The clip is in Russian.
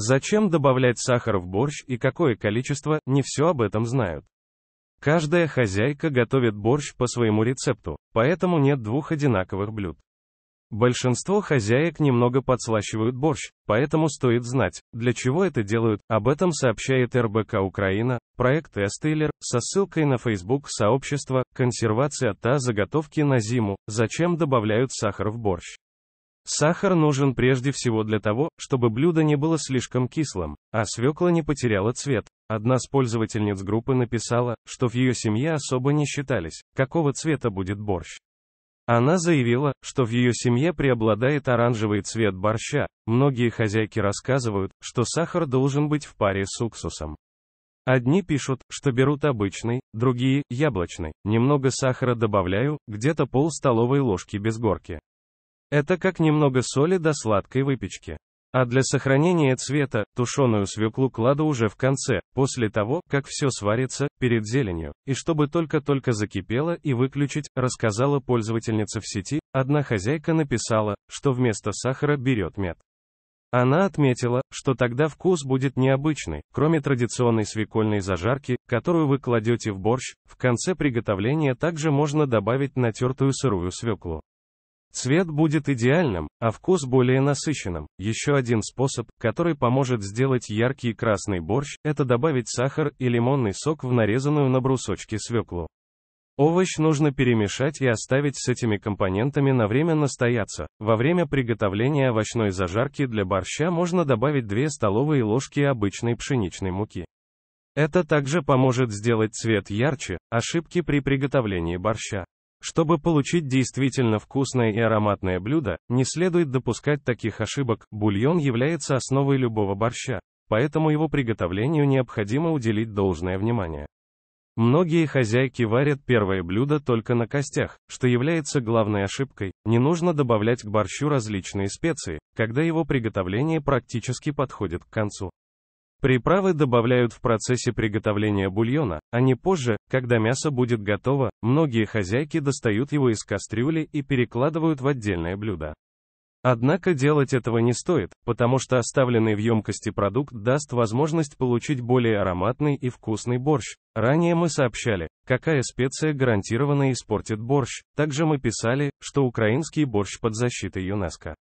Зачем добавлять сахар в борщ и какое количество, не все об этом знают. Каждая хозяйка готовит борщ по своему рецепту, поэтому нет двух одинаковых блюд. Большинство хозяек немного подслащивают борщ, поэтому стоит знать, для чего это делают, об этом сообщает РБК Украина, проект Эстейлер, со ссылкой на Facebook сообщество «Консервация та заготовки на зиму, зачем добавляют сахар в борщ». Сахар нужен прежде всего для того, чтобы блюдо не было слишком кислым, а свекла не потеряла цвет. Одна с пользовательниц группы написала, что в ее семье особо не считались, какого цвета будет борщ. Она заявила, что в ее семье преобладает оранжевый цвет борща. Многие хозяйки рассказывают, что сахар должен быть в паре с уксусом. Одни пишут, что берут обычный, другие – яблочный. Немного сахара добавляю, где-то пол столовой ложки без горки. Это как немного соли до сладкой выпечки. А для сохранения цвета, тушеную свеклу кладу уже в конце, после того, как все сварится, перед зеленью, и чтобы только-только закипело и выключить, рассказала пользовательница в сети, одна хозяйка написала, что вместо сахара берет мед. Она отметила, что тогда вкус будет необычный, кроме традиционной свекольной зажарки, которую вы кладете в борщ, в конце приготовления также можно добавить натертую сырую свеклу. Цвет будет идеальным, а вкус более насыщенным. Еще один способ, который поможет сделать яркий красный борщ, это добавить сахар и лимонный сок в нарезанную на брусочки свеклу. Овощ нужно перемешать и оставить с этими компонентами на время настояться. Во время приготовления овощной зажарки для борща можно добавить 2 столовые ложки обычной пшеничной муки. Это также поможет сделать цвет ярче, ошибки при приготовлении борща. Чтобы получить действительно вкусное и ароматное блюдо, не следует допускать таких ошибок, бульон является основой любого борща, поэтому его приготовлению необходимо уделить должное внимание. Многие хозяйки варят первое блюдо только на костях, что является главной ошибкой, не нужно добавлять к борщу различные специи, когда его приготовление практически подходит к концу. Приправы добавляют в процессе приготовления бульона, а не позже, когда мясо будет готово, многие хозяйки достают его из кастрюли и перекладывают в отдельное блюдо. Однако делать этого не стоит, потому что оставленный в емкости продукт даст возможность получить более ароматный и вкусный борщ. Ранее мы сообщали, какая специя гарантированно испортит борщ. Также мы писали, что украинский борщ под защитой ЮНЕСКО.